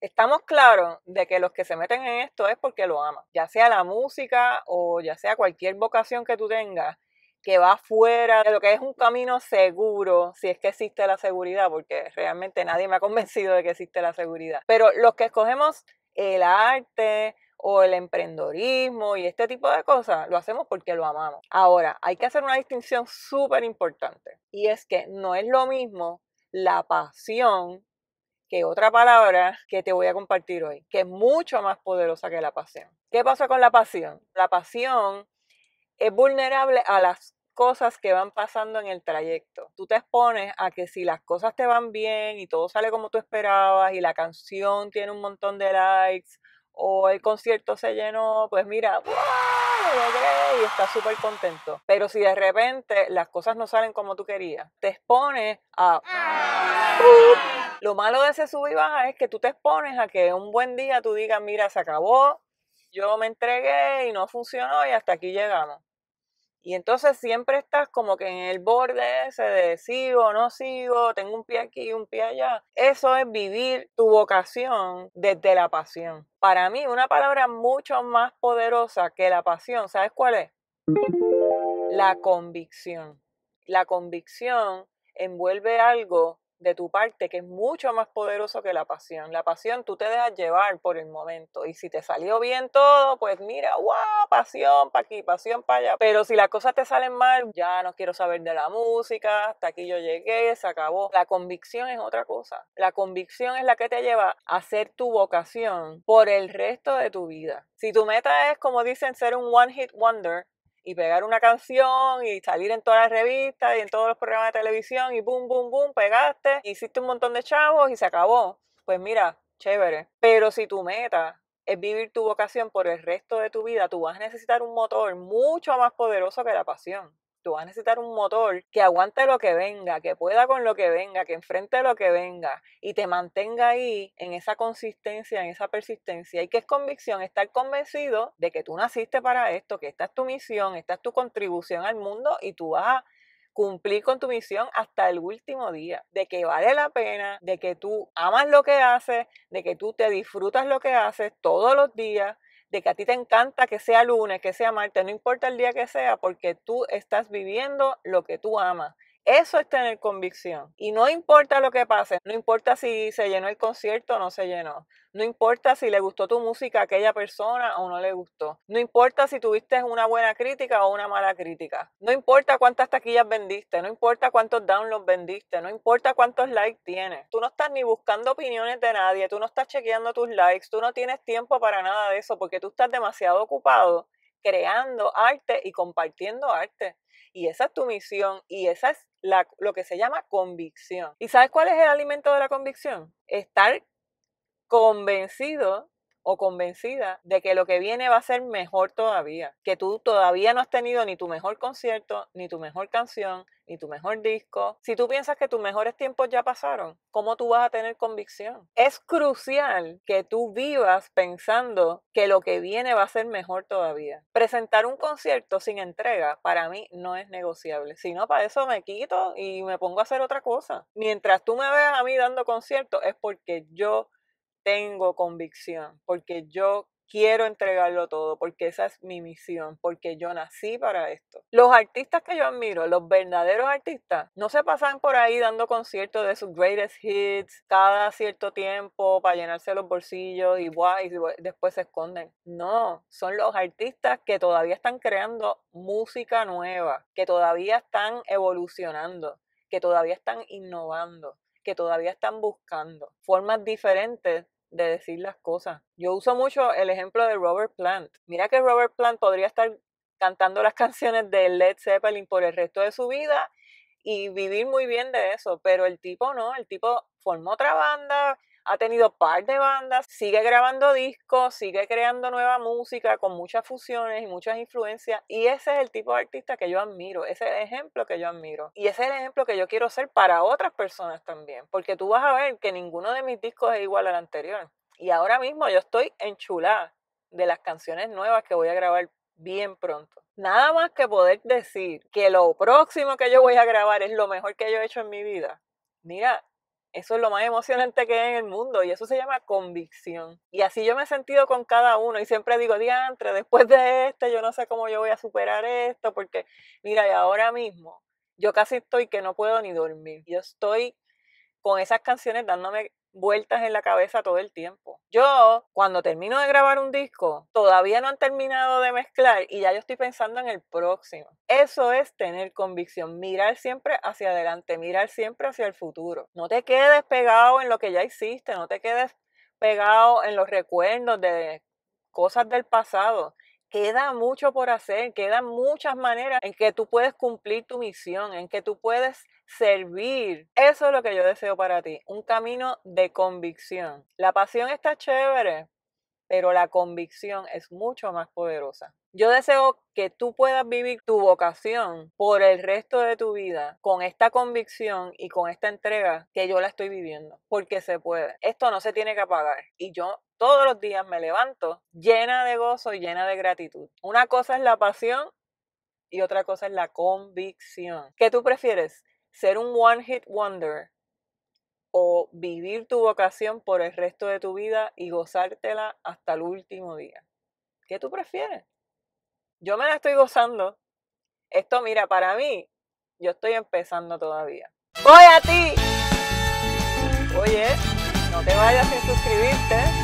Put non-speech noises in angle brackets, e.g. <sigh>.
estamos claros de que los que se meten en esto es porque lo aman, ya sea la música o ya sea cualquier vocación que tú tengas que va fuera de lo que es un camino seguro, si es que existe la seguridad, porque realmente nadie me ha convencido de que existe la seguridad. Pero los que escogemos el arte o el emprendedorismo y este tipo de cosas, lo hacemos porque lo amamos. Ahora, hay que hacer una distinción súper importante y es que no es lo mismo la pasión que otra palabra que te voy a compartir hoy, que es mucho más poderosa que la pasión. ¿Qué pasa con la pasión? La pasión es vulnerable a las cosas que van pasando en el trayecto. Tú te expones a que si las cosas te van bien y todo sale como tú esperabas y la canción tiene un montón de likes o el concierto se llenó, pues mira, y está súper contento. Pero si de repente las cosas no salen como tú querías, te expones a... lo malo de ese sub y baja es que tú te expones a que un buen día tú digas, mira, se acabó, yo me entregué y no funcionó y hasta aquí llegamos. Y entonces siempre estás como que en el borde ese de sigo, no sigo, tengo un pie aquí y un pie allá. Eso es vivir tu vocación desde la pasión. Para mí, una palabra mucho más poderosa que la pasión, ¿sabes cuál es? La convicción. La convicción envuelve algo de tu parte, que es mucho más poderoso que la pasión. La pasión tú te dejas llevar por el momento y si te salió bien todo, pues mira, wow, pasión para aquí, pasión para allá. Pero si las cosas te salen mal, ya no quiero saber de la música, hasta aquí yo llegué, se acabó. La convicción es otra cosa. La convicción es la que te lleva a ser tu vocación por el resto de tu vida. Si tu meta es, como dicen, ser un one hit wonder, y pegar una canción y salir en todas las revistas y en todos los programas de televisión y boom, boom, boom, pegaste, hiciste un montón de chavos y se acabó. Pues mira, chévere. Pero si tu meta es vivir tu vocación por el resto de tu vida, tú vas a necesitar un motor mucho más poderoso que la pasión vas a necesitar un motor que aguante lo que venga, que pueda con lo que venga, que enfrente lo que venga y te mantenga ahí en esa consistencia, en esa persistencia. ¿Y que es convicción? Estar convencido de que tú naciste para esto, que esta es tu misión, esta es tu contribución al mundo y tú vas a cumplir con tu misión hasta el último día, de que vale la pena, de que tú amas lo que haces, de que tú te disfrutas lo que haces todos los días de que a ti te encanta que sea lunes, que sea martes, no importa el día que sea, porque tú estás viviendo lo que tú amas eso es tener convicción. Y no importa lo que pase, no importa si se llenó el concierto o no se llenó, no importa si le gustó tu música a aquella persona o no le gustó, no importa si tuviste una buena crítica o una mala crítica, no importa cuántas taquillas vendiste, no importa cuántos downloads vendiste, no importa cuántos likes tienes. Tú no estás ni buscando opiniones de nadie, tú no estás chequeando tus likes, tú no tienes tiempo para nada de eso porque tú estás demasiado ocupado creando arte y compartiendo arte. Y esa es tu misión y esa es lo que se llama convicción. ¿Y sabes cuál es el alimento de la convicción? Estar convencido o convencida de que lo que viene va a ser mejor todavía, que tú todavía no has tenido ni tu mejor concierto, ni tu mejor canción, ni tu mejor disco. Si tú piensas que tus mejores tiempos ya pasaron, ¿cómo tú vas a tener convicción? Es crucial que tú vivas pensando que lo que viene va a ser mejor todavía. Presentar un concierto sin entrega para mí no es negociable, Si no, para eso me quito y me pongo a hacer otra cosa. Mientras tú me veas a mí dando conciertos es porque yo tengo convicción, porque yo quiero entregarlo todo, porque esa es mi misión, porque yo nací para esto. Los artistas que yo admiro, los verdaderos artistas, no se pasan por ahí dando conciertos de sus greatest hits cada cierto tiempo para llenarse los bolsillos y, guay, y después se esconden. No, son los artistas que todavía están creando música nueva, que todavía están evolucionando, que todavía están innovando que todavía están buscando formas diferentes de decir las cosas. Yo uso mucho el ejemplo de Robert Plant. Mira que Robert Plant podría estar cantando las <laughs> canciones de Led Zeppelin por el resto de su vida y vivir muy bien de eso, pero el tipo no, el tipo formó otra banda, ha tenido par de bandas, sigue grabando discos, sigue creando nueva música con muchas fusiones y muchas influencias. Y ese es el tipo de artista que yo admiro, ese es el ejemplo que yo admiro. Y ese es el ejemplo que yo quiero ser para otras personas también, porque tú vas a ver que ninguno de mis discos es igual al anterior. Y ahora mismo yo estoy enchulada de las canciones nuevas que voy a grabar bien pronto. Nada más que poder decir que lo próximo que yo voy a grabar es lo mejor que yo he hecho en mi vida. Mira, eso es lo más emocionante que hay en el mundo y eso se llama convicción. Y así yo me he sentido con cada uno y siempre digo, diantre, después de este yo no sé cómo yo voy a superar esto porque mira, y ahora mismo yo casi estoy que no puedo ni dormir. Yo estoy con esas canciones dándome vueltas en la cabeza todo el tiempo. Yo, cuando termino de grabar un disco, todavía no han terminado de mezclar y ya yo estoy pensando en el próximo. Eso es tener convicción, mirar siempre hacia adelante, mirar siempre hacia el futuro. No te quedes pegado en lo que ya hiciste, no te quedes pegado en los recuerdos de cosas del pasado. Queda mucho por hacer, quedan muchas maneras en que tú puedes cumplir tu misión, en que tú puedes servir. Eso es lo que yo deseo para ti, un camino de convicción. La pasión está chévere, pero la convicción es mucho más poderosa. Yo deseo que tú puedas vivir tu vocación por el resto de tu vida con esta convicción y con esta entrega que yo la estoy viviendo, porque se puede. Esto no se tiene que apagar y yo todos los días me levanto llena de gozo y llena de gratitud. Una cosa es la pasión y otra cosa es la convicción. ¿Qué tú prefieres? ser un one hit wonder o vivir tu vocación por el resto de tu vida y gozártela hasta el último día. ¿Qué tú prefieres? Yo me la estoy gozando. Esto, mira, para mí, yo estoy empezando todavía. ¡Voy a ti! Oye, no te vayas sin suscribirte.